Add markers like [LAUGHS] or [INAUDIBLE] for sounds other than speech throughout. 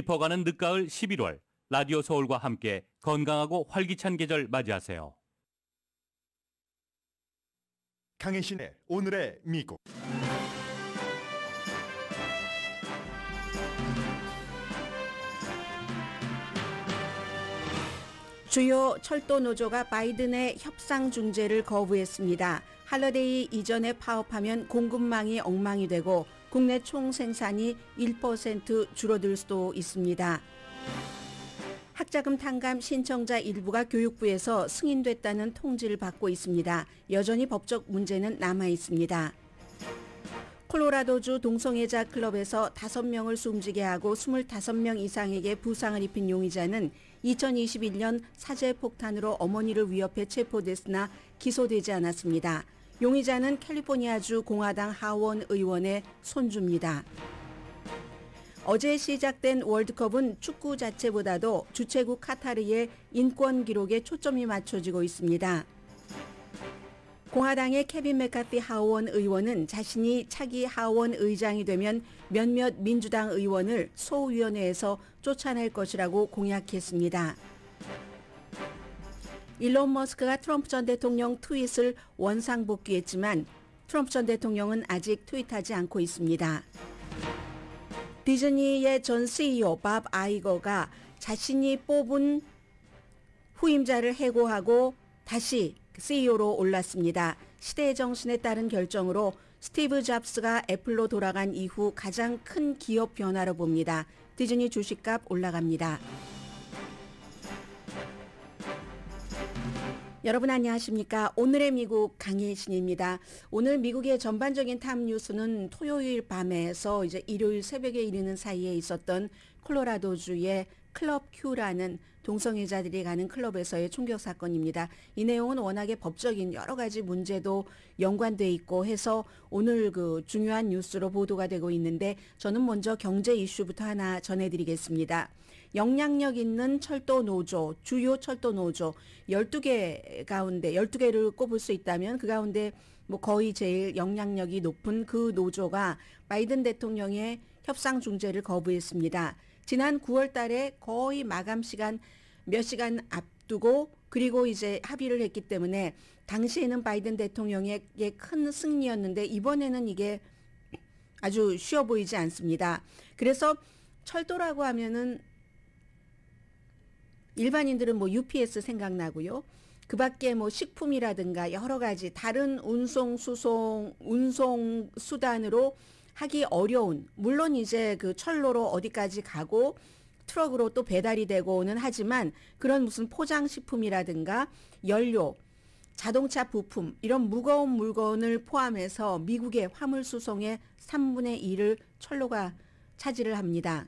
깊어가는 늦가을 11월 라디오 서울과 함께 건강하고 활기찬 계절 맞이하세요. 강혜신의 오늘의 미국 주요 철도 노조가 바이든의 협상 중재를 거부했습니다. 할러데이 이전에 파업하면 공급망이 엉망이 되고 국내 총 생산이 1% 줄어들 수도 있습니다. 학자금 탕감 신청자 일부가 교육부에서 승인됐다는 통지를 받고 있습니다. 여전히 법적 문제는 남아 있습니다. 콜로라도주 동성애자 클럽에서 5명을 숨지게 하고 25명 이상에게 부상을 입힌 용의자는 2021년 사제 폭탄으로 어머니를 위협해 체포됐으나 기소되지 않았습니다. 용의자는 캘리포니아주 공화당 하원 의원의 손주입니다. 어제 시작된 월드컵은 축구 자체보다도 주최국 카타르의 인권 기록에 초점이 맞춰지고 있습니다. 공화당의 케빈 메카티 하원 의원은 자신이 차기 하원 의장이 되면 몇몇 민주당 의원을 소위원회에서 쫓아낼 것이라고 공약했습니다. 일론 머스크가 트럼프 전 대통령 트윗을 원상복귀했지만 트럼프 전 대통령은 아직 트윗하지 않고 있습니다. 디즈니의 전 CEO 밥 아이거가 자신이 뽑은 후임자를 해고하고 다시 CEO로 올랐습니다. 시대의 정신에 따른 결정으로 스티브 잡스가 애플로 돌아간 이후 가장 큰 기업 변화로 봅니다. 디즈니 주식값 올라갑니다. 여러분 안녕하십니까. 오늘의 미국 강혜신입니다. 오늘 미국의 전반적인 탑 뉴스는 토요일 밤에서 이제 일요일 새벽에 이르는 사이에 있었던 콜로라도주의 클럽 Q라는 동성애자들이 가는 클럽에서의 총격 사건입니다. 이 내용은 워낙에 법적인 여러 가지 문제도 연관돼 있고 해서 오늘 그 중요한 뉴스로 보도가 되고 있는데 저는 먼저 경제 이슈부터 하나 전해드리겠습니다. 영향력 있는 철도 노조, 주요 철도 노조 12개 가운데 12개를 꼽을 수 있다면 그 가운데 뭐 거의 제일 영향력이 높은 그 노조가 바이든 대통령의 협상 중재를 거부했습니다. 지난 9월 달에 거의 마감 시간 몇 시간 앞두고 그리고 이제 합의를 했기 때문에 당시에는 바이든 대통령에게 큰 승리였는데 이번에는 이게 아주 쉬워 보이지 않습니다. 그래서 철도라고 하면은 일반인들은 뭐 UPS 생각나고요. 그 밖에 뭐 식품이라든가 여러 가지 다른 운송 수송 운송 수단으로 하기 어려운 물론 이제 그 철로로 어디까지 가고 트럭으로 또 배달이 되고는 하지만 그런 무슨 포장식품이라든가 연료, 자동차 부품, 이런 무거운 물건을 포함해서 미국의 화물 수송의 3분의 2를 철로가 차지를 합니다.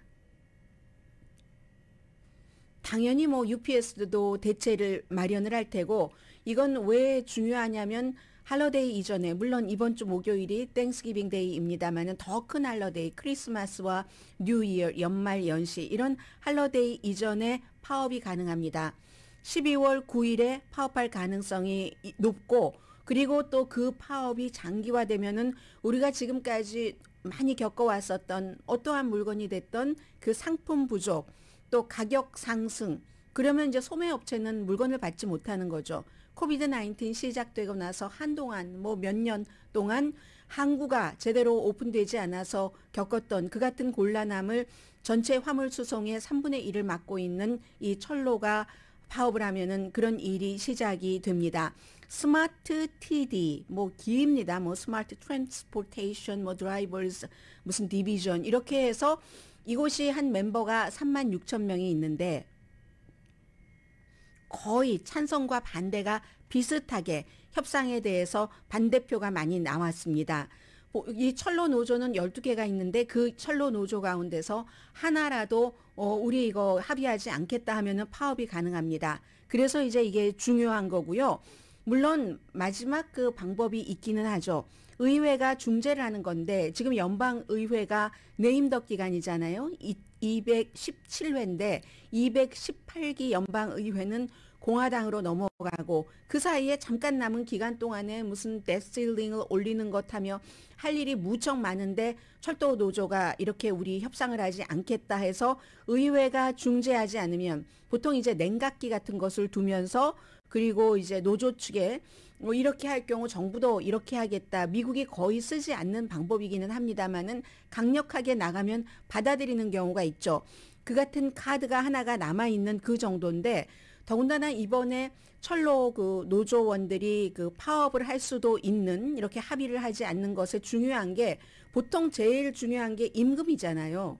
당연히 뭐 UPS도 대체를 마련을 할 테고 이건 왜 중요하냐면 할러데이 이전에 물론 이번 주 목요일이 땡스기빙 데이입니다만은 더 큰 할러데이 크리스마스와 뉴이어 연말 연시 이런 할러데이 이전에 파업이 가능합니다. 12월 9일에 파업할 가능성이 높고 그리고 또 그 파업이 장기화되면은 우리가 지금까지 많이 겪어왔었던 어떠한 물건이 됐던 그 상품 부족 또 가격 상승 그러면 이제 소매업체는 물건을 받지 못하는 거죠. 코비드 19 시작되고 나서 한동안 뭐 몇 년 동안 항구가 제대로 오픈되지 않아서 겪었던 그 같은 곤란함을 전체 화물 수송의 3분의 1을 맡고 있는 이 철로가 파업을 하면은 그런 일이 시작이 됩니다. 스마트 TD 뭐 기입니다. 뭐 스마트 트랜스포테이션 뭐 드라이버스 무슨 디비전 이렇게 해서 이곳이 한 멤버가 3만 6천 명이 있는데 거의 찬성과 반대가 비슷하게 협상에 대해서 반대표가 많이 나왔습니다. 뭐, 이 철로 노조는 12개가 있는데 그 철로 노조 가운데서 하나라도 어 우리 이거 합의하지 않겠다 하면은 파업이 가능합니다. 그래서 이제 이게 중요한 거고요. 물론 마지막 그 방법이 있기는 하죠. 의회가 중재를 하는 건데 지금 연방 의회가 네임덕 기간이잖아요. 217회인데 218기 연방 의회는 공화당으로 넘어가고 그 사이에 잠깐 남은 기간 동안에 무슨 데스틸링을 올리는 것 하며 할 일이 무척 많은데 철도 노조가 이렇게 우리 협상을 하지 않겠다 해서 의회가 중재하지 않으면 보통 이제 냉각기 같은 것을 두면서 그리고 이제 노조 측에 뭐 이렇게 할 경우 정부도 이렇게 하겠다. 미국이 거의 쓰지 않는 방법이기는 합니다만은 강력하게 나가면 받아들이는 경우가 있죠. 그 같은 카드가 하나가 남아 있는 그 정도인데 더군다나 이번에 철로 그 노조원들이 그 파업을 할 수도 있는 이렇게 합의를 하지 않는 것에 중요한 게 보통 제일 중요한 게 임금이잖아요.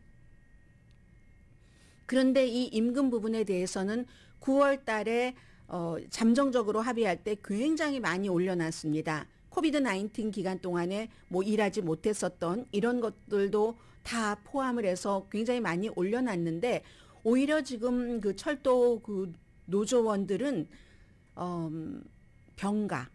그런데 이 임금 부분에 대해서는 9월 달에 어, 잠정적으로 합의할 때 굉장히 많이 올려놨습니다. 코비드 19 기간 동안에 뭐 일하지 못했었던 이런 것들도 다 포함을 해서 굉장히 많이 올려놨는데 오히려 지금 그 철도 그 노조원들은 어, 병가,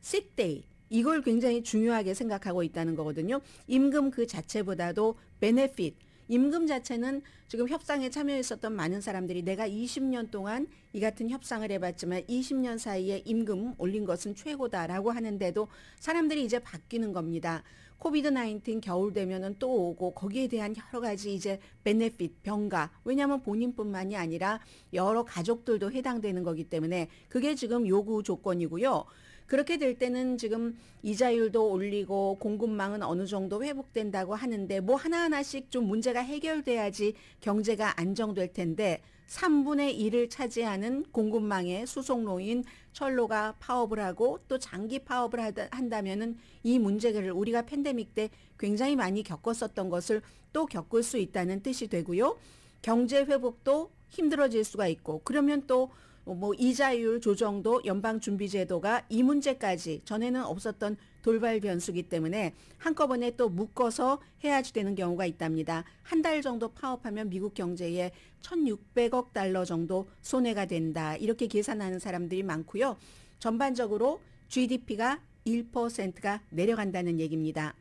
s i c 이걸 굉장히 중요하게 생각하고 있다는 거거든요. 임금 그 자체보다도 베네핏 임금 자체는 지금 협상에 참여했었던 많은 사람들이 내가 20년 동안 이 같은 협상을 해봤지만 20년 사이에 임금 올린 것은 최고다라고 하는데도 사람들이 이제 바뀌는 겁니다. 코비드 19 겨울 되면은 또 오고 거기에 대한 여러 가지 이제 베네핏 병가 왜냐하면 본인뿐만이 아니라 여러 가족들도 해당되는 거기 때문에 그게 지금 요구 조건이고요. 그렇게 될 때는 지금 이자율도 올리고 공급망은 어느 정도 회복된다고 하는데 뭐 하나하나씩 좀 문제가 해결돼야지 경제가 안정될 텐데 3분의 1을 차지하는 공급망의 수송로인 철로가 파업을 하고 또 장기 파업을 한다면은 이 문제를 우리가 팬데믹 때 굉장히 많이 겪었었던 것을 또 겪을 수 있다는 뜻이 되고요. 경제 회복도 힘들어질 수가 있고 그러면 또 어, 뭐 이자율 조정도 연방준비제도가 이 문제까지 전에는 없었던 돌발 변수기 때문에 한꺼번에 또 묶어서 해야지 되는 경우가 있답니다. 한 달 정도 파업하면 미국 경제에 1,600억 달러 정도 손해가 된다. 이렇게 계산하는 사람들이 많고요. 전반적으로 GDP가 1%가 내려간다는 얘기입니다.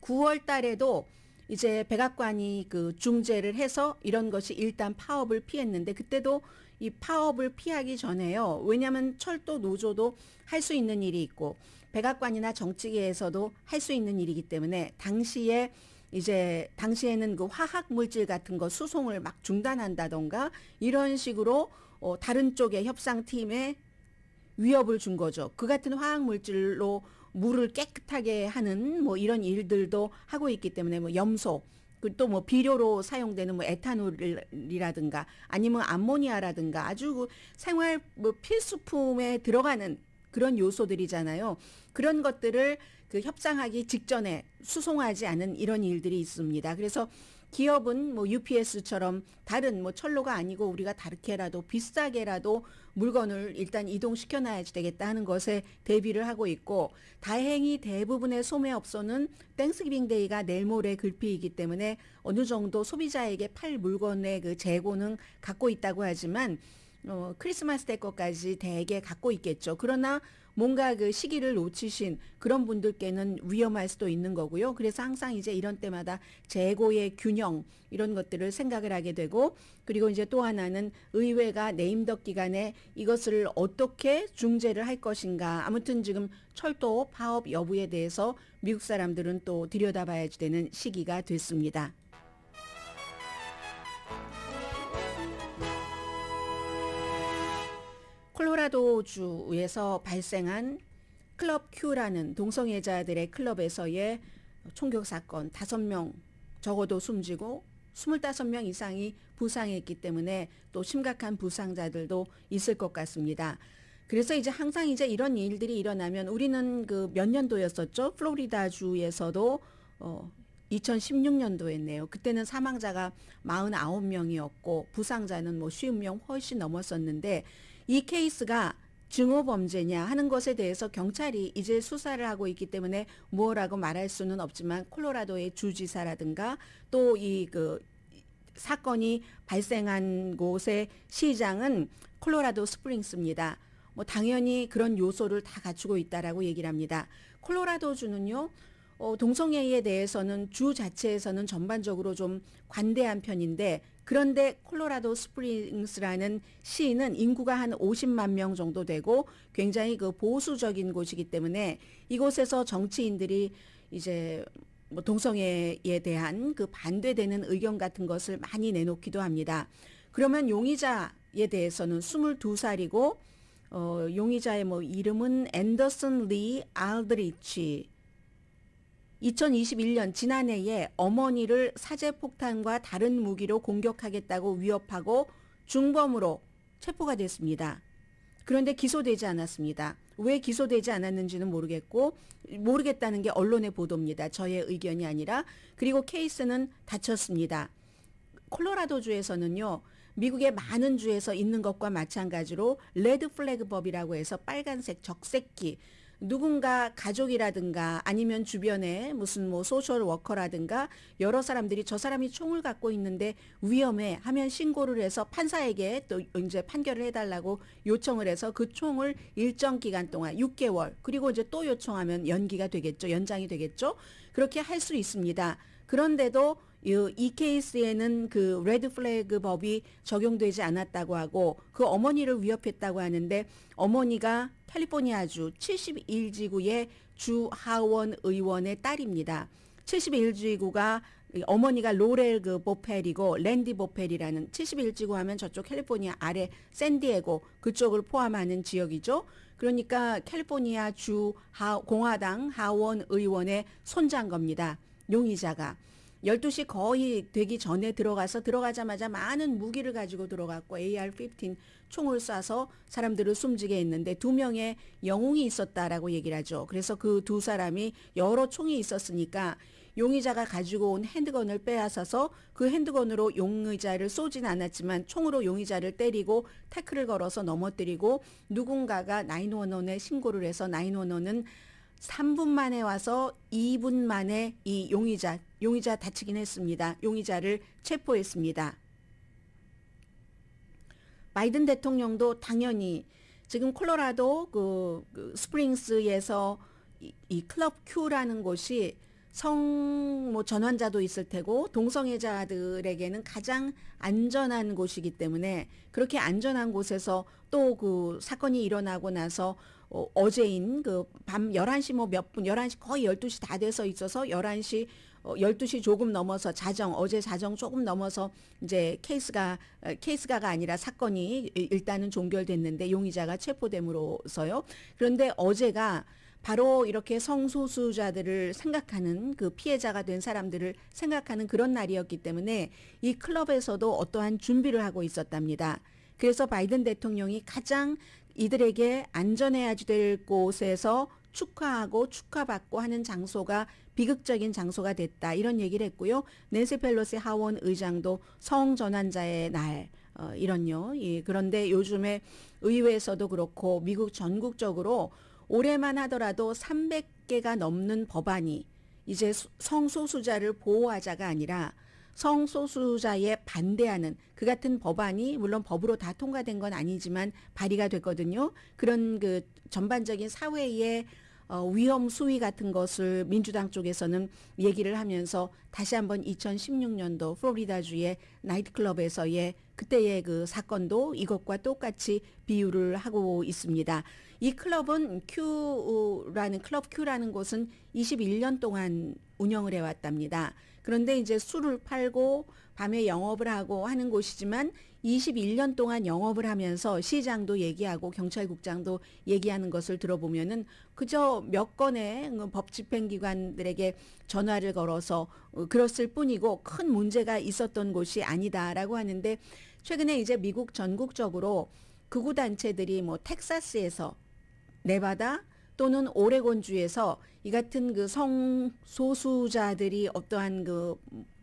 9월 달에도 이제 백악관이 그 중재를 해서 이런 것이 일단 파업을 피했는데 그때도 이 파업을 피하기 전에요. 왜냐하면 철도 노조도 할 수 있는 일이 있고 백악관이나 정치계에서도 할 수 있는 일이기 때문에 당시에 이제 당시에는 그 화학 물질 같은 거 수송을 막 중단한다던가 이런 식으로 어 다른 쪽의 협상팀에 위협을 준 거죠. 그 같은 화학 물질로 물을 깨끗하게 하는 뭐 이런 일들도 하고 있기 때문에 뭐 염소 그 또뭐 비료로 사용되는 뭐 에탄올이라든가 아니면 암모니아라든가 아주 그 생활 뭐 필수품에 들어가는 그런 요소들이잖아요. 그런 것들을 그 협상하기 직전에 수송하지 않은 이런 일들이 있습니다. 그래서 기업은 뭐 UPS처럼 다른 뭐 철로가 아니고 우리가 다르게라도 비싸게라도 물건을 일단 이동시켜 놔야지 되겠다 하는 것에 대비를 하고 있고 다행히 대부분의 소매업소는 땡스기빙 데이가 내일 모레 글피이기 때문에 어느 정도 소비자에게 팔 물건의 그 재고는 갖고 있다고 하지만 어, 크리스마스 때 것까지 대개 갖고 있겠죠. 그러나 뭔가 그 시기를 놓치신 그런 분들께는 위험할 수도 있는 거고요. 그래서 항상 이제 이런 때마다 재고의 균형 이런 것들을 생각을 하게 되고 그리고 이제 또 하나는 의회가 네임덕 기간에 이것을 어떻게 중재를 할 것인가. 아무튼 지금 철도 파업 여부에 대해서 미국 사람들은 또 들여다봐야 되는 시기가 됐습니다. 콜로라도주에서 발생한 클럽 큐라는 동성애자들의 클럽에서의 총격 사건 5명 적어도 숨지고 25명 이상이 부상했기 때문에 또 심각한 부상자들도 있을 것 같습니다. 그래서 이제 항상 이제 이런 일들이 일어나면 우리는 그 몇 년도였었죠? 플로리다 주에서도 어 2016년도였네요. 그때는 사망자가 49명이었고 부상자는 뭐 50명 훨씬 넘었었는데 이 케이스가 증오범죄냐 하는 것에 대해서 경찰이 이제 수사를 하고 있기 때문에 뭐라고 말할 수는 없지만 콜로라도의 주지사라든가 또 이 그 사건이 발생한 곳의 시장은 콜로라도 스프링스입니다. 뭐 당연히 그런 요소를 다 갖추고 있다라고 얘기를 합니다. 콜로라도 주는요. 어, 동성애에 대해서는 주 자체에서는 전반적으로 좀 관대한 편인데 그런데 콜로라도 스프링스라는 시는 인구가 한 50만 명 정도 되고 굉장히 그 보수적인 곳이기 때문에 이곳에서 정치인들이 이제 뭐 동성애에 대한 그 반대되는 의견 같은 것을 많이 내놓기도 합니다. 그러면 용의자에 대해서는 22살이고 어 용의자의 뭐 이름은 앤더슨 리 알드리치 2021년 지난해에 어머니를 사제폭탄과 다른 무기로 공격하겠다고 위협하고 중범으로 체포가 됐습니다. 그런데 기소되지 않았습니다. 왜 기소되지 않았는지는 모르겠고 모르겠다는 게 언론의 보도입니다. 저의 의견이 아니라 그리고 케이스는 닫혔습니다. 콜로라도 주에서는요. 미국의 많은 주에서 있는 것과 마찬가지로 레드 플래그 법이라고 해서 빨간색 적색기 누군가 가족이라든가 아니면 주변에 무슨 뭐 소셜 워커라든가 여러 사람들이 저 사람이 총을 갖고 있는데 위험해 하면 신고를 해서 판사에게 또 이제 판결을 해달라고 요청을 해서 그 총을 일정 기간 동안 6개월 그리고 이제 또 요청하면 연기가 되겠죠. 연장이 되겠죠. 그렇게 할 수 있습니다. 그런데도 이 케이스에는 그 레드 플래그 법이 적용되지 않았다고 하고 그 어머니를 위협했다고 하는데 어머니가 캘리포니아주 71지구의 주 하원 의원의 딸입니다. 71지구가 어머니가 로렐 그 보펠이고 랜디 보펠이라는 71지구 하면 저쪽 캘리포니아 아래 샌디에고 그쪽을 포함하는 지역이죠. 그러니까 캘리포니아 주 하, 공화당 하원 의원의 손자인 겁니다. 용의자가. 12시 거의 되기 전에 들어가서 들어가자마자 많은 무기를 가지고 들어갔고 AR-15 총을 쏴서 사람들을 숨지게 했는데 두 명의 영웅이 있었다라고 얘기를 하죠. 그래서 그 두 사람이 여러 총이 있었으니까 용의자가 가지고 온 핸드건을 빼앗아서 그 핸드건으로 용의자를 쏘진 않았지만 총으로 용의자를 때리고 태클을 걸어서 넘어뜨리고 누군가가 911에 신고를 해서 911은 3분 만에 와서 2분 만에 이 용의자 용의자 다치긴 했습니다. 용의자를 체포했습니다. 바이든 대통령도 당연히 지금 콜로라도 그, 그 스프링스에서 이, 이 클럽 큐라는 곳이 성, 뭐, 전환자도 있을 테고, 동성애자들에게는 가장 안전한 곳이기 때문에, 그렇게 안전한 곳에서 또 그 사건이 일어나고 나서, 어, 어제인 그 밤 11시 뭐 몇 분, 11시 거의 12시 다 돼서 있어서 11시 12시 어, 조금 넘어서 자정 어제 자정 조금 넘어서 이제 케이스가 어, 케이스가가 아니라 사건이 일단은 종결됐는데 용의자가 체포됨으로서요. 그런데 어제가 바로 이렇게 성소수자들을 생각하는 그 피해자가 된 사람들을 생각하는 그런 날이었기 때문에 이 클럽에서도 어떠한 준비를 하고 있었답니다. 그래서 바이든 대통령이 가장 이들에게 안전해야지 될 곳에서 축하하고 축하받고 하는 장소가 비극적인 장소가 됐다 이런 얘기를 했고요. 낸시 펠로시 하원 의장도 성전환자의 날 어, 이런요. 예, 그런데 요즘에 의회에서도 그렇고 미국 전국적으로 올해만 하더라도 300개가 넘는 법안이 이제 성소수자를 보호하자가 아니라 성소수자에 반대하는 그 같은 법안이 물론 법으로 다 통과된 건 아니지만 발의가 됐거든요. 그런 그 전반적인 사회의 어, 위험 수위 같은 것을 민주당 쪽에서는 얘기를 하면서 다시 한번 2016년도 플로리다주의 나이트클럽에서의 그때의 그 사건도 이것과 똑같이 비유를 하고 있습니다. 이 클럽은 Q라는 클럽 Q라는 곳은 21년 동안 운영을 해왔답니다. 그런데 이제 술을 팔고 밤에 영업을 하고 하는 곳이지만 21년 동안 영업을 하면서 시장도 얘기하고 경찰국장도 얘기하는 것을 들어보면은 그저 몇 건의 그 법 집행기관들에게 전화를 걸어서 어, 그랬을 뿐이고 큰 문제가 있었던 곳이 아니다라고 하는데 최근에 이제 미국 전국적으로 극우단체들이 뭐 텍사스에서 네바다 또는 오레곤주에서 이 같은 그 성소수자들이 어떠한 그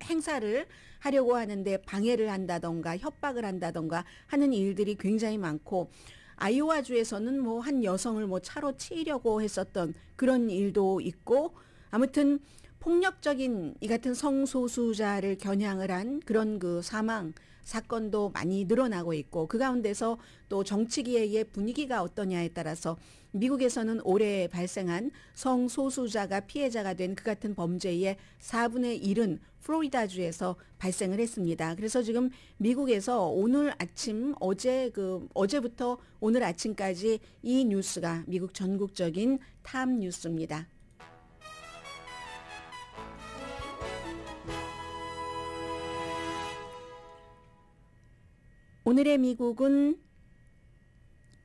행사를 하려고 하는데 방해를 한다던가 협박을 한다던가 하는 일들이 굉장히 많고 아이오와주에서는 뭐 한 여성을 뭐 차로 치려고 했었던 그런 일도 있고 아무튼 폭력적인 이 같은 성소수자를 겨냥을 한 그런 그 사망 사건도 많이 늘어나고 있고 그 가운데서 또 정치기의 분위기가 어떠냐에 따라서 미국에서는 올해 발생한 성소수자가 피해자가 된 그 같은 범죄의 4분의 1은 플로리다주에서 발생을 했습니다. 그래서 지금 미국에서 오늘 아침 어제 그 어제부터 오늘 아침까지 이 뉴스가 미국 전국적인 탐 뉴스입니다. 오늘의 미국은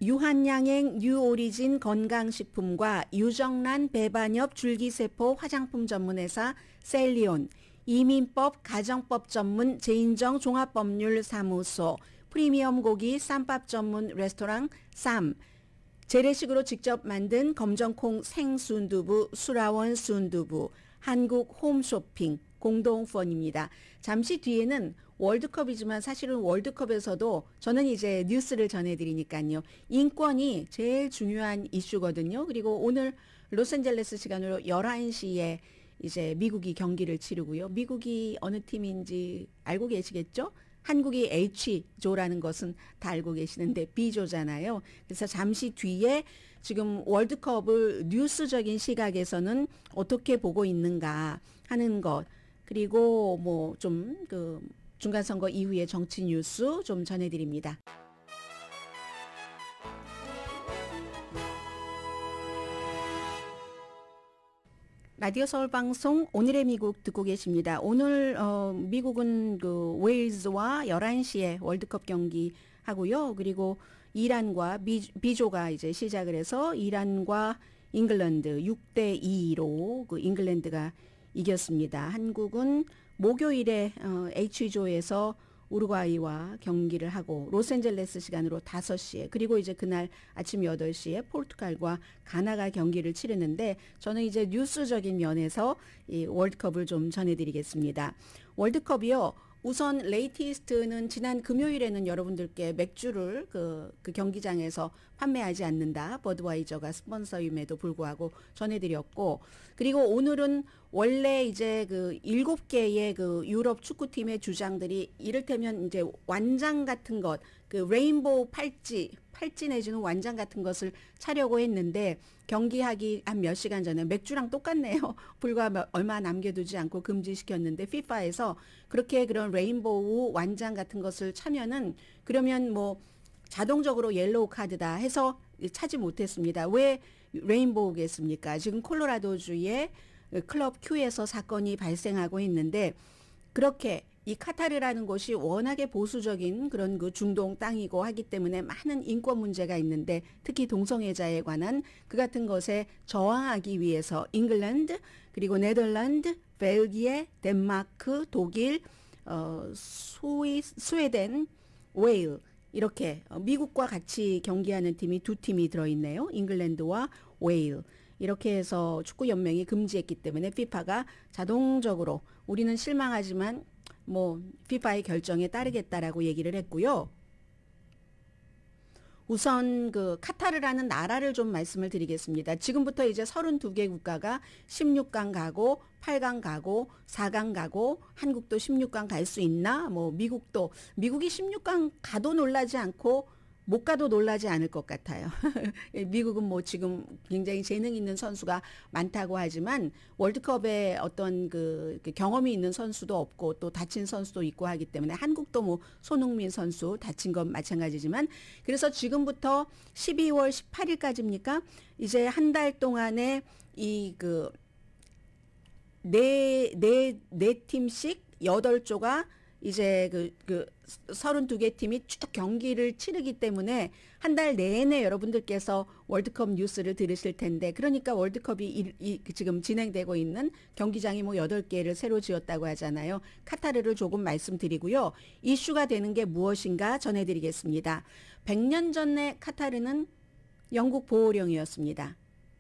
유한양행 뉴오리진 건강식품과 유정란 배반엽 줄기세포 화장품 전문회사 셀리온, 이민법 가정법 전문 제인정 종합법률 사무소, 프리미엄 고기 쌈밥 전문 레스토랑 쌈, 재래식으로 직접 만든 검정콩 생순두부, 수라원 순두부, 한국 홈쇼핑 공동후원입니다. 잠시 뒤에는 월드컵이지만 사실은 월드컵에서도 저는 이제 뉴스를 전해드리니까요. 인권이 제일 중요한 이슈거든요. 그리고 오늘 로스앤젤레스 시간으로 11시에 이제 미국이 경기를 치르고요. 미국이 어느 팀인지 알고 계시겠죠? 한국이 H조라는 것은 다 알고 계시는데 B조잖아요. 그래서 잠시 뒤에 지금 월드컵을 뉴스적인 시각에서는 어떻게 보고 있는가 하는 것. 그리고 뭐좀그 중간선거 이후의 정치 뉴스 좀 전해드립니다. 라디오 서울 방송 오늘의 미국 듣고 계십니다. 오늘 어 미국은 그 웨일즈와 11시에 월드컵 경기 하고요. 그리고 이란과 비, 조가 이제 시작을 해서 이란과 잉글랜드 6대 2로 그 잉글랜드가 이겼습니다. 한국은 목요일에 어, H조에서 우루과이와 경기를 하고 로스앤젤레스 시간으로 5시에 그리고 이제 그날 아침 8시에 포르투갈과 가나가 경기를 치르는데 저는 이제 뉴스적인 면에서 이 월드컵을 좀 전해드리겠습니다. 월드컵이요. 우선 레이티스트는 지난 금요일에는 여러분들께 맥주를 그, 그 경기장에서 판매하지 않는다. 버드와이저가 스폰서임에도 불구하고 전해드렸고, 그리고 오늘은 원래 이제 그 일곱 개의 그 유럽 축구팀의 주장들이 이를테면 이제 완장 같은 것, 그 레인보우 팔찌, 탈진해주는 완장 같은 것을 차려고 했는데 경기하기 한 몇 시간 전에 맥주랑 똑같네요. [LAUGHS] 불과 얼마 남겨두지 않고 금지시켰는데 FIFA에서 그렇게 그런 레인보우 완장 같은 것을 차면은 그러면 뭐 자동적으로 옐로우 카드다 해서 차지 못했습니다. 왜 레인보우겠습니까? 지금 콜로라도주의 클럽 Q에서 사건이 발생하고 있는데 그렇게 이 카타르라는 곳이 워낙에 보수적인 그런 그 중동 땅이고 하기 때문에 많은 인권 문제가 있는데 특히 동성애자에 관한 그 같은 것에 저항하기 위해서 잉글랜드 그리고 네덜란드, 벨기에, 덴마크, 독일, 어, 스위, 스웨덴, 웨일 이렇게 어, 미국과 같이 경기하는 팀이 두 팀이 들어있네요. 잉글랜드와 웨일. 이렇게 해서 축구연맹이 금지했기 때문에 피파가 자동적으로 우리는 실망하지만 뭐 피파의 결정에 따르겠다라고 얘기를 했고요. 우선 그 카타르라는 나라를 좀 말씀을 드리겠습니다. 지금부터 이제 32개 국가가 16강 가고 8강 가고 4강 가고 한국도 16강 갈 수 있나? 뭐 미국도 미국이 16강 가도 놀라지 않고 못 가도 놀라지 않을 것 같아요. [LAUGHS] 예, 미국은 뭐 지금 굉장히 재능 있는 선수가 많다고 하지만 월드컵에 어떤 그 경험이 있는 선수도 없고 또 다친 선수도 있고 하기 때문에 한국도 뭐 손흥민 선수 다친 건 마찬가지지만 그래서 지금부터 12월 18일까지입니까? 이제 한 달 동안에 이 그 네, 네, 네 팀씩 여덟 조가 이제 그, 그 32개 팀이 쭉 경기를 치르기 때문에 한 달 내내 여러분들께서 월드컵 뉴스를 들으실 텐데 그러니까 월드컵이 이, 이, 그 지금 진행되고 있는 경기장이 뭐 8개를 새로 지었다고 하잖아요. 카타르를 조금 말씀드리고요. 이슈가 되는 게 무엇인가 전해드리겠습니다. 100년 전에 카타르는 영국 보호령이었습니다.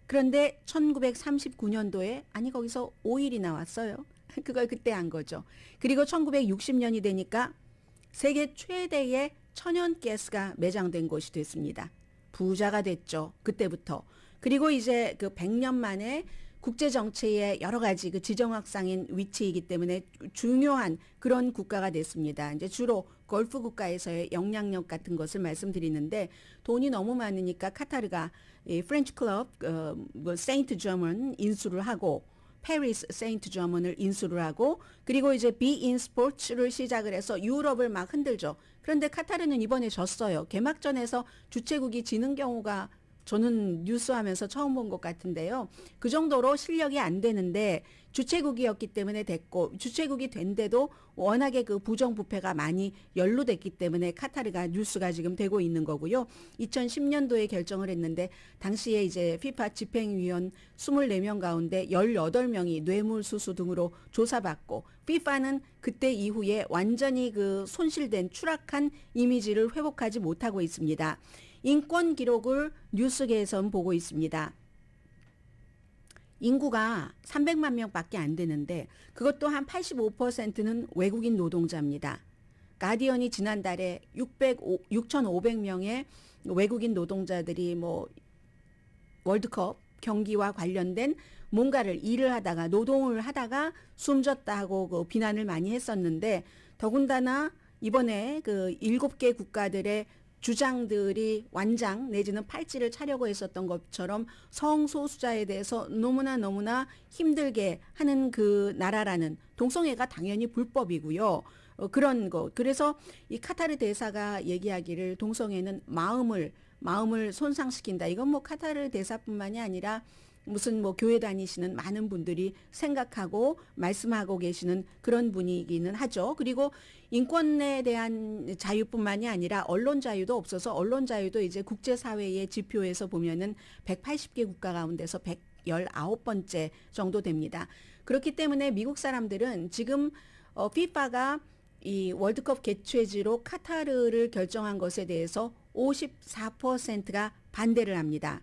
그런데 1939년도에 아니 거기서 5일이 나왔어요. [LAUGHS] 그걸 그때 한 거죠. 그리고 1960년이 되니까 세계 최대의 천연 가스가 매장된 곳이 됐습니다. 부자가 됐죠. 그때부터. 그리고 이제 그 100년 만에 국제 정치의 여러 가지 그 지정학상인 위치이기 때문에 중요한 그런 국가가 됐습니다. 이제 주로 골프 국가에서의 영향력 같은 것을 말씀드리는데 돈이 너무 많으니까 카타르가 이 프렌치 클럽 어, 뭐 세인트 저먼 인수를 하고 페리스 세인트 저먼을 인수를 하고 그리고 이제 비인 스포츠를 시작을 해서 유럽을 막 흔들죠. 그런데 카타르는 이번에 졌어요. 개막전에서 주최국이 지는 경우가 저는 뉴스 하면서 처음 본 것 같은데요. 그 정도로 실력이 안 되는데 주최국이었기 때문에 됐고 주최국이 된데도 워낙에 그 부정부패가 많이 연루됐기 때문에 카타르가 뉴스가 지금 되고 있는 거고요. 2010년도에 결정을 했는데 당시에 이제 FIFA 집행위원 24명 가운데 18명이 뇌물수수 등으로 조사받고 f i f a 는 그때 이후에 완전히 그 손실된 추락한 이미지를 회복하지 못하고 있습니다. 인권 기록을 뉴스계에선 보고 있습니다. 인구가 300만 명밖에 안 되는데 그것도 한 85%는 외국인 노동자입니다. 가디언이 지난달에 600, 6,500명의 외국인 노동자들이 뭐 월드컵 경기와 관련된 뭔가를 일을 하다가 노동을 하다가 숨졌다 고그 비난을 많이 했었는데 더군다나 이번에 그일개 국가들의 주장들이 완장 내지는 팔찌를 차려고 했었던 것처럼 성소수자에 대해서 너무나 너무나 힘들게 하는 그 나라라는 동성애가 당연히 불법이고요. 어, 그런 거. 그래서 이 카타르 대사가 얘기하기를 동성애는 마음을 마음을 손상시킨다. 이건 뭐 카타르 대사뿐만이 아니라 무슨 뭐 교회 다니시는 많은 분들이 생각하고 말씀하고 계시는 그런 분이기는 하죠. 그리고 인권에 대한 자유뿐만이 아니라 언론 자유도 없어서 언론 자유도 이제 국제 사회의 지표에서 보면은 180개 국가 가운데서 119번째 정도 됩니다. 그렇기 때문에 미국 사람들은 지금 어 FIFA가 이 월드컵 개최지로 카타르를 결정한 것에 대해서 54%가 반대를 합니다.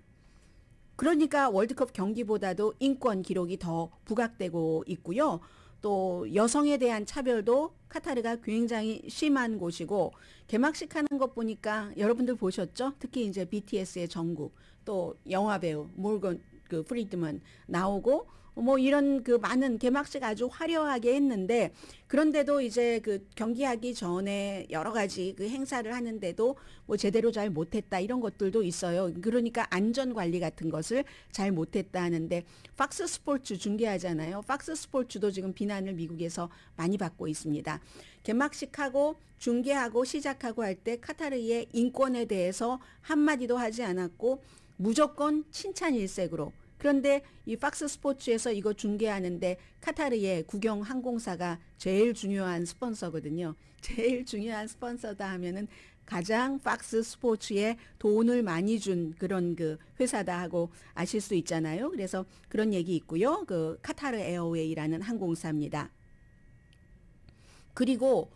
그러니까 월드컵 경기보다도 인권 기록이 더 부각되고 있고요. 또 여성에 대한 차별도 카타르가 굉장히 심한 곳이고 개막식 하는 것 보니까 여러분들 보셨죠? 특히 이제 BTS의 정국 또 영화 배우 몰건 그 프리드먼 나오고 뭐 이런 그 많은 개막식 아주 화려하게 했는데 그런데도 이제 그 경기하기 전에 여러 가지 그 행사를 하는데도 뭐 제대로 잘 못했다 이런 것들도 있어요. 그러니까 안전 관리 같은 것을 잘 못했다 하는데 팍스 스포츠 중계하잖아요. 팍스 스포츠도 지금 비난을 미국에서 많이 받고 있습니다. 개막식하고 중계하고 시작하고 할 때 카타르의 인권에 대해서 한마디도 하지 않았고 무조건 칭찬 일색으로 그런데 이 팍스 스포츠에서 이거 중계하는데 카타르의 국영 항공사가 제일 중요한 스폰서거든요. [LAUGHS] 제일 중요한 스폰서다 하면은 가장 팍스 스포츠에 돈을 많이 준 그런 그 회사다 하고 아실 수 있잖아요. 그래서 그런 얘기 있고요. 그 카타르 에어웨이라는 항공사입니다. 그리고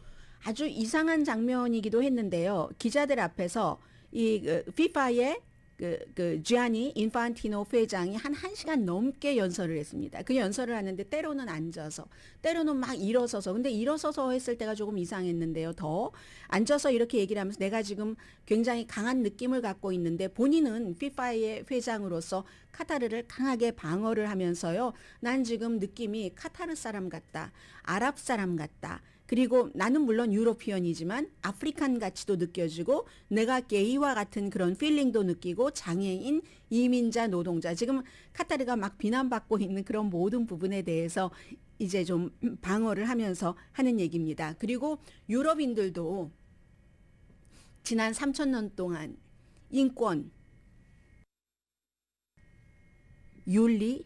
아주 이상한 장면이기도 했는데요. 기자들 앞에서 이 f i f a 의 그, 그 지아니 인판티노 회장이 한 1시간 넘게 연설을 했습니다. 그 연설을 하는데 때로는 앉아서 때로는 막 일어서서 근데 일어서서 했을 때가 조금 이상했는데요. 더 앉아서 이렇게 얘기를 하면서 내가 지금 굉장히 강한 느낌을 갖고 있는데 본인은 피파의 회장으로서 카타르를 강하게 방어를 하면서요. 난 지금 느낌이 카타르 사람 같다. 아랍 사람 같다. 그리고 나는 물론 유로피언이지만 아프리칸 가치도 느껴지고 내가 게이와 같은 그런 필링도 느끼고 장애인, 이민자, 노동자 지금 카타르가 막 비난받고 있는 그런 모든 부분에 대해서 이제 좀 방어를 하면서 하는 얘기입니다. 그리고 유럽인들도 지난 3천 년 동안 인권, 윤리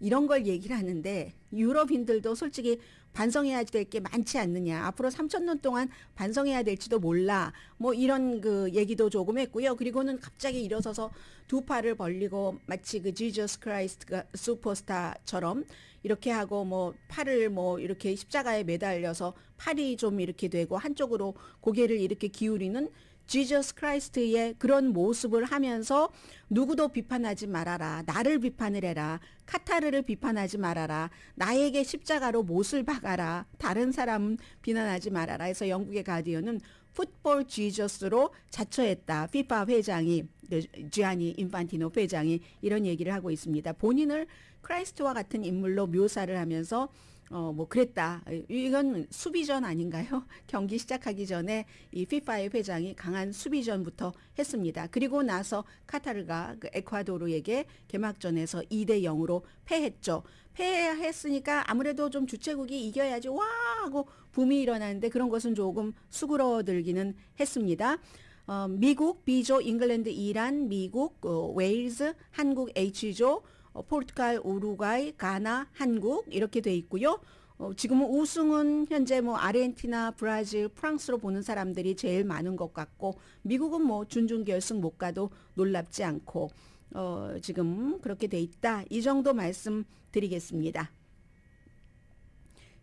이런 걸 얘기를 하는데 유럽인들도 솔직히 반성해야 될 게 많지 않느냐. 앞으로 3천 년 동안 반성해야 될지도 몰라. 뭐 이런 그 얘기도 조금 했고요. 그리고는 갑자기 일어서서 두 팔을 벌리고 마치 그 지저스 크라이스트가 슈퍼스타처럼 이렇게 하고 뭐 팔을 뭐 이렇게 십자가에 매달려서 팔이 좀 이렇게 되고 한쪽으로 고개를 이렇게 기울이는 지저스 크라이스트의 그런 모습을 하면서 누구도 비판하지 말아라. 나를 비판을 해라. 카타르를 비판하지 말아라. 나에게 십자가로 못을 박아라. 다른 사람 비난하지 말아라. 해서 영국의 가디언은 풋볼 지저스로 자처했다. 피파 회장이 지아니 인판티노 회장이 이런 얘기를 하고 있습니다. 본인을 크라이스트와 같은 인물로 묘사를 하면서 어, 뭐 그랬다. 이건 수비전 아닌가요? [LAUGHS] 경기 시작하기 전에 이 f i f a 의 회장이 강한 수비전부터 했습니다. 그리고 나서 카타르가 그 에콰도르에게 개막전에서 2대 0으로 패했죠. 패했으니까 아무래도 좀 주최국이 이겨야지 와 하고 붐이 일어나는데 그런 것은 조금 수그러들기는 했습니다. 어, 미국 B조, 잉글랜드, 이란, 미국, 어, 웨일즈, 한국 H조, 어, 포르투갈, 오루과이 가나, 한국 이렇게 돼 있고요. 어, 지금은 우승은 현재 뭐 아르헨티나, 브라질, 프랑스로 보는 사람들이 제일 많은 것 같고 미국은 뭐 준중결승 못 가도 놀랍지 않고 어, 지금 그렇게 돼 있다. 이 정도 말씀드리겠습니다.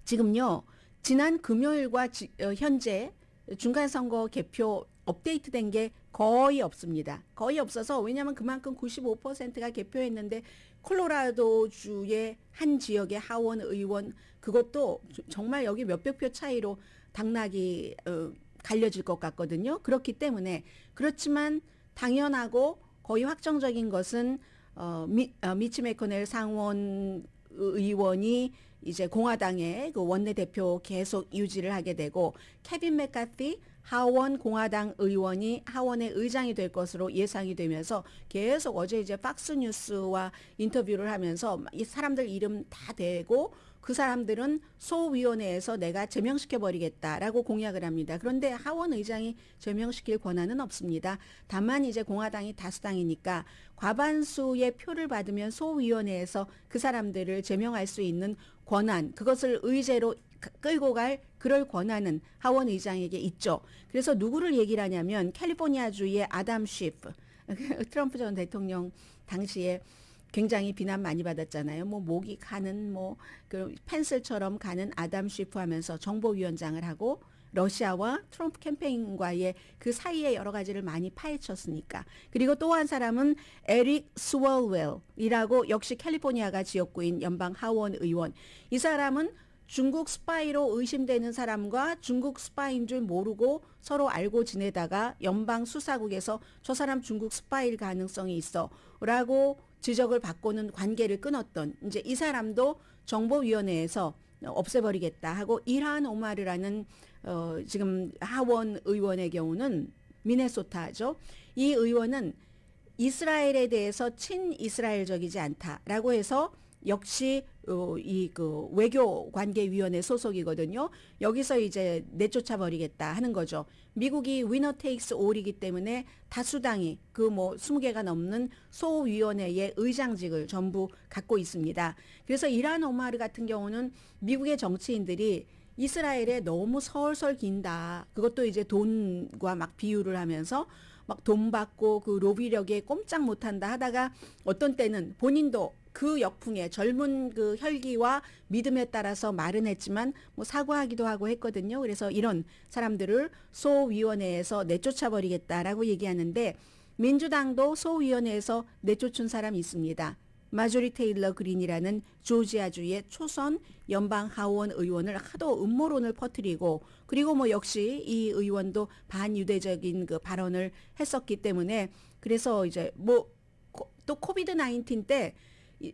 지금요. 지난 금요일과 지, 어, 현재 중간선거 개표 업데이트된 게 거의 없습니다. 거의 없어서 왜냐하면 그만큼 95%가 개표했는데 콜로라도주의 한 지역의 하원 의원 그것도 정말 여기 몇백 표 차이로 당락이 어, 갈려질 것 같거든요. 그렇기 때문에 그렇지만 당연하고 거의 확정적인 것은 어, 미, 어, 미치 메코넬 상원 의원이 이제 공화당의 그 원내대표 계속 유지를 하게 되고 케빈 맥카티 하원 공화당 의원이 하원의 의장이 될 것으로 예상이 되면서 계속 어제 이제 박스 뉴스와 인터뷰를 하면서 이 사람들 이름 다 대고 그 사람들은 소위원회에서 내가 제명시켜 버리겠다라고 공약을 합니다. 그런데 하원 의장이 제명시킬 권한은 없습니다. 다만 이제 공화당이 다수당이니까 과반수의 표를 받으면 소위원회에서 그 사람들을 제명할 수 있는 권한 그것을 의제로 그, 끌고 갈 그럴 권한은 하원 의장에게 있죠. 그래서 누구를 얘기를 하냐면 캘리포니아주의 아담 쉬프 [LAUGHS] 트럼프 전 대통령 당시에 굉장히 비난 많이 받았잖아요. 뭐 목이 가는 뭐그 펜슬처럼 가는 아담 쉬프 하면서 정보위원장을 하고 러시아와 트럼프 캠페인과의 그사이에 여러 가지를 많이 파헤쳤으니까. 그리고 또 한 사람은 에릭 스월웰이라고 역시 캘리포니아가 지역구인 연방 하원 의원. 이 사람은 중국 스파이로 의심되는 사람과 중국 스파인 줄 모르고 서로 알고 지내다가 연방 수사국에서 저 사람 중국 스파일 가능성이 있어 라고 지적을 받고는 관계를 끊었던 이제 이 사람도 정보위원회에서 없애버리겠다 하고 이란 오마르라는 어, 지금 하원 의원의 경우는 미네소타죠. 이 의원은 이스라엘에 대해서 친이스라엘적이지 않다라고 해서 역시 어, 이그 외교관계위원회 소속이거든요. 여기서 이제 내쫓아 버리겠다 하는 거죠. 미국이 위너 테이크스 올이기 때문에 다수당이 그 뭐 20개가 넘는 소위원회의 의장직을 전부 갖고 있습니다. 그래서 이란 오마르 같은 경우는 미국의 정치인들이 이스라엘에 너무 설설 긴다. 그것도 이제 돈과 막 비유를 하면서 막 돈 받고 그 로비력에 꼼짝 못한다 하다가 어떤 때는 본인도 그 역풍에 젊은 그 혈기와 믿음에 따라서 말은 했지만 뭐 사과하기도 하고 했거든요. 그래서 이런 사람들을 소위원회에서 내쫓아버리겠다라고 얘기하는데 민주당도 소위원회에서 내쫓은 사람이 있습니다. 마조리 테일러 그린이라는 조지아주의 초선 연방 하원 의원을 하도 음모론을 퍼뜨리고 그리고 뭐 역시 이 의원도 반유대적인 그 발언을 했었기 때문에 그래서 이제 뭐 또 코비드 나인틴 때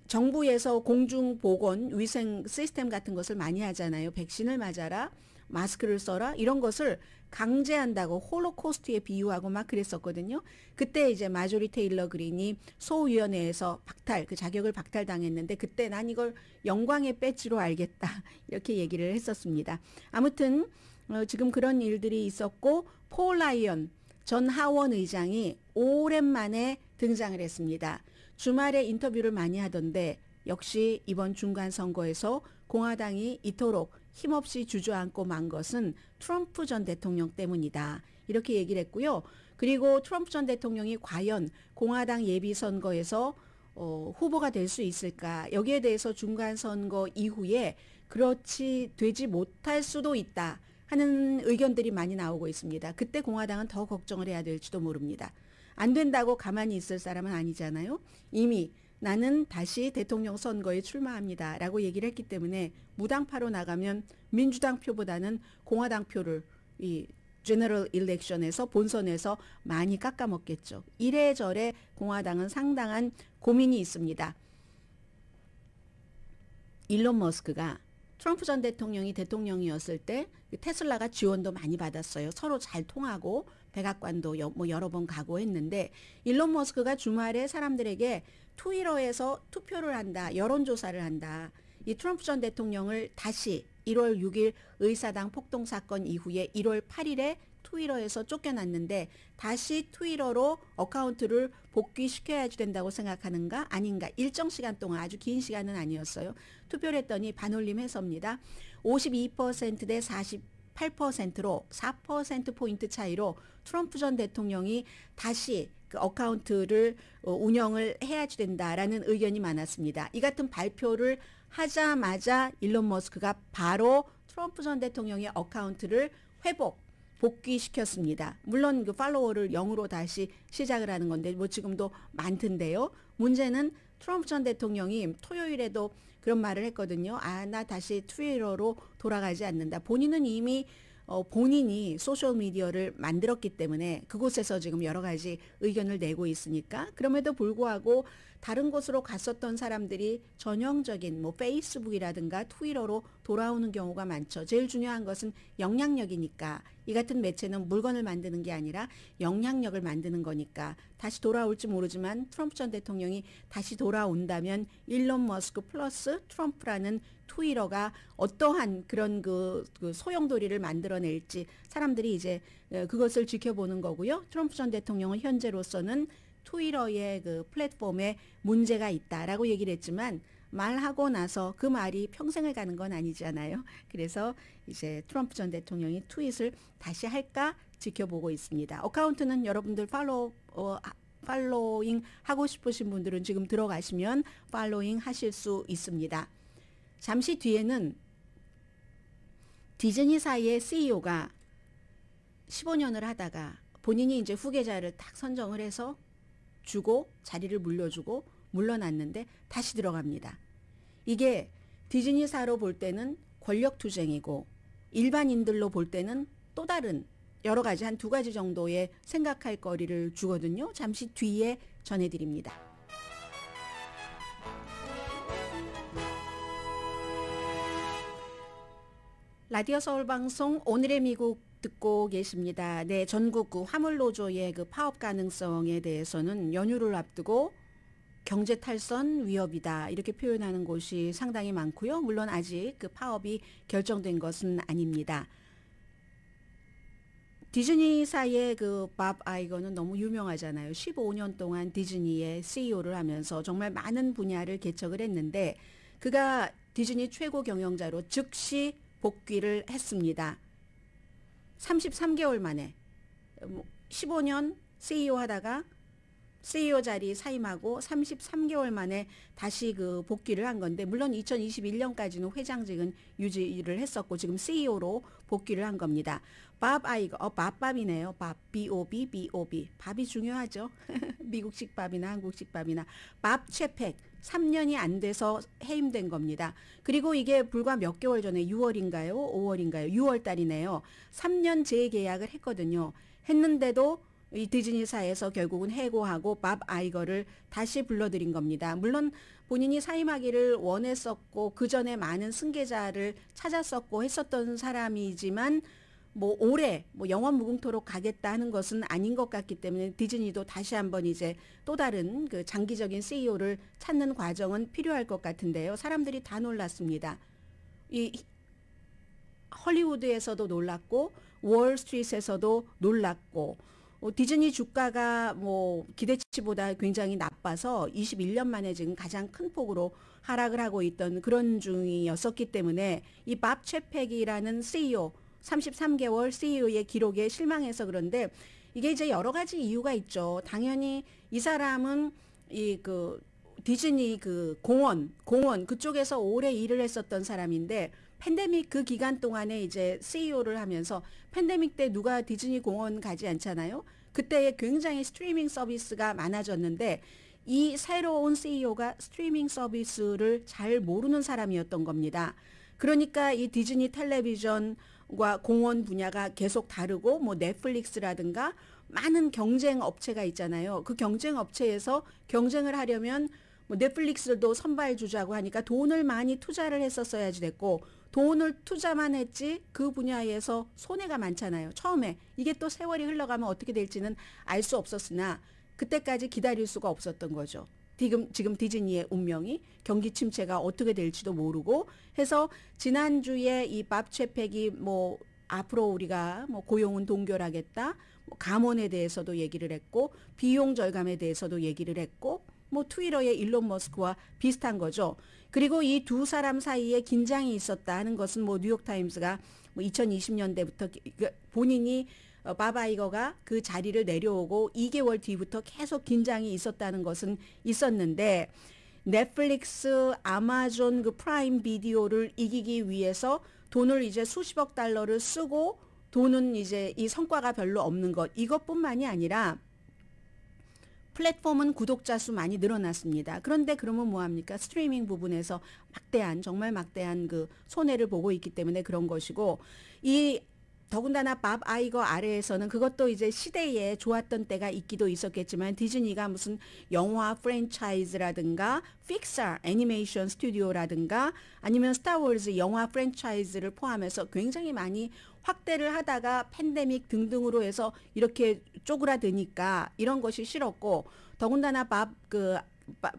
정부에서 공중 보건 위생 시스템 같은 것을 많이 하잖아요. 백신을 맞아라, 마스크를 써라 이런 것을 강제한다고 홀로코스트에 비유하고 막 그랬었거든요. 그때 이제 마조리 테일러 그린이 소위원회에서 박탈 그 자격을 박탈당했는데 그때 난 이걸 영광의 배지로 알겠다 [LAUGHS] 이렇게 얘기를 했었습니다. 아무튼 어, 지금 그런 일들이 있었고 폴 라이언 전 하원 의장이 오랜만에 등장을 했습니다. 주말에 인터뷰를 많이 하던데 역시 이번 중간 선거에서 공화당이 이토록 힘없이 주저앉고 만 것은 트럼프 전 대통령 때문이다. 이렇게 얘기를 했고요. 그리고 트럼프 전 대통령이 과연 공화당 예비 선거에서 어, 후보가 될 수 있을까? 여기에 대해서 중간 선거 이후에 그렇지 되지 못할 수도 있다 하는 의견들이 많이 나오고 있습니다. 그때 공화당은 더 걱정을 해야 될지도 모릅니다. 안 된다고 가만히 있을 사람은 아니잖아요. 이미 나는 다시 대통령 선거에 출마합니다. 라고 얘기를 했기 때문에 무당파로 나가면 민주당 표보다는 공화당 표를 이 제너럴 일렉션에서 본선에서 많이 깎아먹겠죠. 이래저래 공화당은 상당한 고민이 있습니다. 일론 머스크가 트럼프 전 대통령이 대통령이었을 때 그 테슬라가 지원도 많이 받았어요. 서로 잘 통하고 백악관도 여, 뭐 여러 번 가고 했는데 일론 머스크가 주말에 사람들에게 트위터에서 투표를 한다. 여론조사를 한다. 이 트럼프 전 대통령을 다시 1월 6일 의사당 폭동 사건 이후에 1월 8일에 트위터에서 쫓겨났는데 다시 트위터로 어카운트를 복귀시켜야지 된다고 생각하는가 아닌가 일정 시간 동안 아주 긴 시간은 아니었어요. 투표를 했더니 반올림 해서입니다. 52%대 4 8%로 4%포인트 차이로 트럼프 전 대통령이 다시 그 어카운트를 어, 운영을 해야지 된다라는 의견이 많았습니다. 이 같은 발표를 하자마자 일론 머스크가 바로 트럼프 전 대통령의 어카운트를 회복, 복귀시켰습니다. 물론 그 팔로워를 0으로 다시 시작을 하는 건데 뭐 지금도 많던데요. 문제는 트럼프 전 대통령이 토요일에도 그런 말을 했거든요. 아, 나 다시 트위터로 돌아가지 않는다. 본인은 이미 어, 본인이 소셜미디어를 만들었기 때문에 그곳에서 지금 여러 가지 의견을 내고 있으니까 그럼에도 불구하고 다른 곳으로 갔었던 사람들이 전형적인 뭐 페이스북이라든가 트위터로 돌아오는 경우가 많죠. 제일 중요한 것은 영향력이니까 이 같은 매체는 물건을 만드는 게 아니라 영향력을 만드는 거니까 다시 돌아올지 모르지만 트럼프 전 대통령이 다시 돌아온다면 일론 머스크 플러스 트럼프라는 트위터가 어떠한 그런 그, 그 소용돌이를 만들어낼지 사람들이 이제 그것을 지켜보는 거고요. 트럼프 전 대통령은 현재로서는 트위터의 그 플랫폼에 문제가 있다라고 얘기를 했지만 말하고 나서 그 말이 평생을 가는 건 아니잖아요. [LAUGHS] 그래서 이제 트럼프 전 대통령이 트윗을 다시 할까 지켜보고 있습니다. 어카운트는 여러분들 팔로우 어, 팔로잉 하고 싶으신 분들은 지금 들어가시면 팔로잉 하실 수 있습니다. 잠시 뒤에는 디즈니 사이의 CEO가 15년을 하다가 본인이 이제 후계자를 딱 선정을 해서 주고 자리를 물려주고 물러났는데 다시 들어갑니다. 이게 디즈니사로 볼 때는 권력투쟁이고 일반인들로 볼 때는 또 다른 여러 가지 한 두 가지 정도의 생각할 거리를 주거든요. 잠시 뒤에 전해드립니다. 라디오 서울 방송 오늘의 미국 듣고 계십니다. 네, 전국 그 화물노조의 그 파업 가능성에 대해서는 연휴를 앞두고 경제 탈선 위협이다 이렇게 표현하는 곳이 상당히 많고요. 물론 아직 그 파업이 결정된 것은 아닙니다. 디즈니사의 그 밥 아이거는 너무 유명하잖아요. 15년 동안 디즈니의 CEO를 하면서 정말 많은 분야를 개척을 했는데 그가 디즈니 최고 경영자로 즉시 복귀를 했습니다. 33개월 만에 15년 뭐, CEO 하다가 CEO 자리 사임하고 33개월 만에 다시 그 복귀를 한 건데 물론 2021년까지는 회장직은 유지를 했었고 지금 CEO로 복귀를 한 겁니다. 밥아 이가어 밥밥이네요. 밥 BOB BOB 밥이 중요하죠. [LAUGHS] 미국식 밥이나 한국식 밥이나 밥 채팩 3년이 안 돼서 해임된 겁니다. 그리고 이게 불과 몇 개월 전에 6월인가요? 5월인가요? 6월 달이네요. 3년 재계약을 했거든요. 했는데도 이 디즈니사에서 결국은 해고하고 밥 아이거를 다시 불러들인 겁니다. 물론 본인이 사임하기를 원했었고 그 전에 많은 승계자를 찾았었고 했었던 사람이지만 뭐 올해 뭐 영원 무궁토로 가겠다 하는 것은 아닌 것 같기 때문에 디즈니도 다시 한번 이제 또 다른 그 장기적인 CEO를 찾는 과정은 필요할 것 같은데요. 사람들이 다 놀랐습니다. 이 헐리우드에서도 놀랐고 월스트리트에서도 놀랐고 어, 디즈니 주가가 뭐 기대치보다 굉장히 나빠서 21년 만에 지금 가장 큰 폭으로 하락을 하고 있던 그런 중이었었기 때문에 이 밥 채팩이라는 CEO 33개월 CEO의 기록에 실망해서 그런데 이게 이제 여러 가지 이유가 있죠. 당연히 이 사람은 이 그 디즈니 그 공원, 공원 그쪽에서 오래 일을 했었던 사람인데 팬데믹 그 기간 동안에 이제 CEO를 하면서 팬데믹 때 누가 디즈니 공원 가지 않잖아요. 그때에 굉장히 스트리밍 서비스가 많아졌는데 이 새로운 CEO가 스트리밍 서비스를 잘 모르는 사람이었던 겁니다. 그러니까 이 디즈니 텔레비전 과 공원 분야가 계속 다르고 뭐 넷플릭스라든가 많은 경쟁 업체가 있잖아요. 그 경쟁 업체에서 경쟁을 하려면 뭐 넷플릭스도 선발 주자고 하니까 돈을 많이 투자를 했었어야지 됐고 돈을 투자만 했지 그 분야에서 손해가 많잖아요. 처음에 이게 또 세월이 흘러가면 어떻게 될지는 알 수 없었으나 그때까지 기다릴 수가 없었던 거죠. 지금 지금 디즈니의 운명이 경기 침체가 어떻게 될지도 모르고 해서 지난주에 이밥 채팩이 뭐 앞으로 우리가 뭐 고용은 동결하겠다. 뭐 감원에 대해서도 얘기를 했고 비용 절감에 대해서도 얘기를 했고 뭐 트위터의 일론 머스크와 비슷한 거죠. 그리고 이 두 사람 사이에 긴장이 있었다 하는 것은 뭐 뉴욕타임스가 뭐 2020년대부터 그 본인이 어, 바바이거가 그 자리를 내려오고 2개월 뒤부터 계속 긴장이 있었다는 것은 있었는데 넷플릭스, 아마존 그 프라임 비디오를 이기기 위해서 돈을 이제 수십억 달러를 쓰고 돈은 이제 이 성과가 별로 없는 것 이것뿐만이 아니라 플랫폼은 구독자 수 많이 늘어났습니다. 그런데 그러면 뭐합니까? 스트리밍 부분에서 막대한, 정말 막대한 그 손해를 보고 있기 때문에 그런 것이고, 이 더군다나 밥 아이거 아래에서는 그것도 이제 시대에 좋았던 때가 있기도 있었겠지만 디즈니가 무슨 영화 프랜차이즈라든가 픽사 애니메이션 스튜디오라든가 아니면 스타워즈 영화 프랜차이즈를 포함해서 굉장히 많이 확대를 하다가 팬데믹 등등으로 해서 이렇게 쪼그라드니까 이런 것이 싫었고 더군다나 밥 그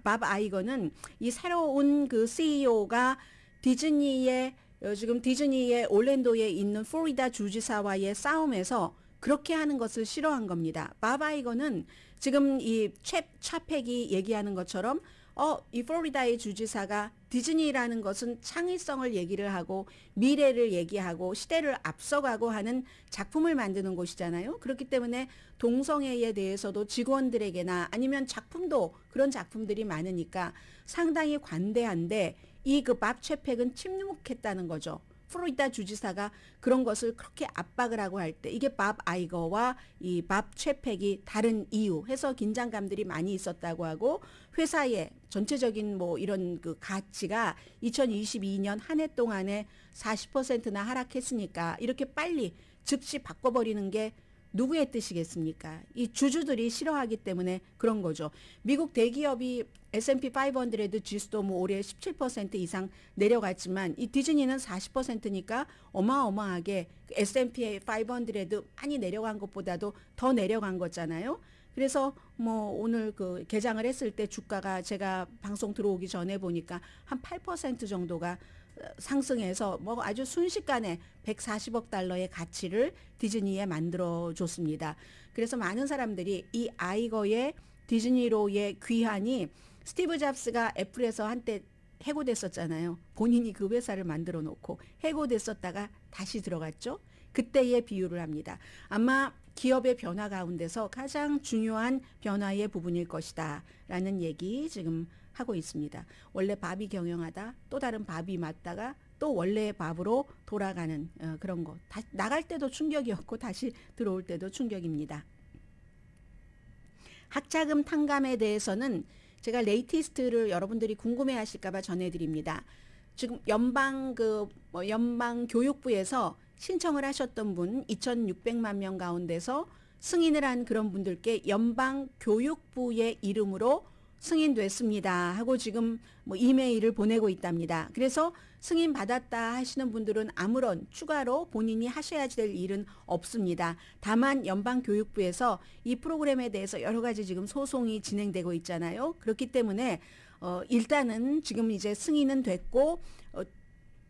밥 아이거는 이 새로운 그 CEO가 디즈니의 어, 지금 디즈니의 올랜도에 있는 플로리다 주지사와의 싸움에서 그렇게 하는 것을 싫어한 겁니다. 바바이거는 지금 이 챕, 차팩이 얘기하는 것처럼 어, 이 플로리다의 주지사가 디즈니라는 것은 창의성을 얘기를 하고 미래를 얘기하고 시대를 앞서가고 하는 작품을 만드는 곳이잖아요. 그렇기 때문에 동성애에 대해서도 직원들에게나 아니면 작품도 그런 작품들이 많으니까 상당히 관대한데 이그밥 채팩은 침묵했다는 거죠. 프로이다 주지사가 그런 것을 그렇게 압박을 하고 할 때 이게 밥 아이거와 이 밥 채팩이 다른 이유 해서 긴장감들이 많이 있었다고 하고 회사의 전체적인 뭐 이런 그 가치가 2022년 한 해 동안에 40%나 하락했으니까 이렇게 빨리 즉시 바꿔버리는 게 누구의 뜻이겠습니까? 이 주주들이 싫어하기 때문에 그런 거죠. 미국 대기업이 S&P 500 지수도 뭐 올해 17% 이상 내려갔지만 이 디즈니는 40%니까 어마어마하게 S&P 500 많이 내려간 것보다도 더 내려간 거잖아요. 그래서 뭐 오늘 그 개장을 했을 때 주가가 제가 방송 들어오기 전에 보니까 한 8% 정도가 상승해서 뭐 아주 순식간에 140억 달러의 가치를 디즈니에 만들어 줬습니다. 그래서 많은 사람들이 이 아이거의 디즈니로의 귀환이 스티브 잡스가 애플에서 한때 해고됐었잖아요. 본인이 그 회사를 만들어 놓고 해고됐었다가 다시 들어갔죠. 그때의 비유를 합니다. 아마 기업의 변화 가운데서 가장 중요한 변화의 부분일 것이다. 라는 얘기 지금 하고 있습니다. 원래 밥이 경영하다 또 다른 밥이 맞다가 또 원래의 밥으로 돌아가는 어, 그런 것. 다, 나갈 때도 충격이었고 다시 들어올 때도 충격입니다. 학자금 탕감에 대해서는 제가 레이티스트를 여러분들이 궁금해 하실까봐 전해드립니다. 지금 연방 그뭐 연방 교육부에서 신청을 하셨던 분 2,600만 명 가운데서 승인을 한 그런 분들께 연방 교육부의 이름으로 승인됐습니다 하고 지금 뭐 이메일을 보내고 있답니다. 그래서 승인 받았다 하시는 분들은 아무런 추가로 본인이 하셔야 될 일은 없습니다. 다만 연방교육부에서 이 프로그램에 대해서 여러 가지 지금 소송이 진행되고 있잖아요. 그렇기 때문에 어 일단은 지금 이제 승인은 됐고 어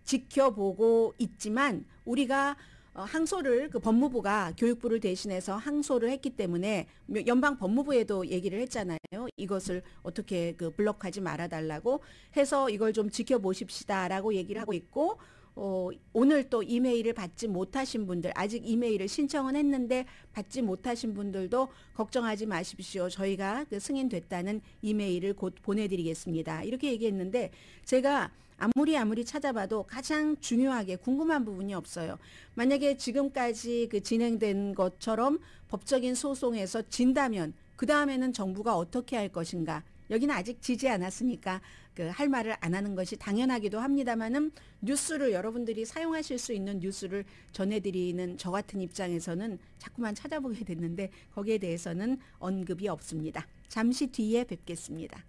지켜보고 있지만 우리가 어, 항소를 그 법무부가 교육부를 대신해서 항소를 했기 때문에 연방 법무부에도 얘기를 했잖아요. 이것을 어떻게 그 블록하지 말아 달라고 해서 이걸 좀 지켜보십시다라고 얘기를 하고 있고 어, 오늘 또 이메일을 받지 못하신 분들, 아직 이메일을 신청은 했는데 받지 못하신 분들도 걱정하지 마십시오. 저희가 그 승인됐다는 이메일을 곧 보내드리겠습니다. 이렇게 얘기했는데 제가 아무리 아무리 찾아봐도 가장 중요하게 궁금한 부분이 없어요. 만약에 지금까지 그 진행된 것처럼 법적인 소송에서 진다면 그 다음에는 정부가 어떻게 할 것인가 여기는 아직 지지 않았으니까 그 할 말을 안 하는 것이 당연하기도 합니다만은 뉴스를 여러분들이 사용하실 수 있는 뉴스를 전해드리는 저 같은 입장에서는 자꾸만 찾아보게 됐는데 거기에 대해서는 언급이 없습니다. 잠시 뒤에 뵙겠습니다.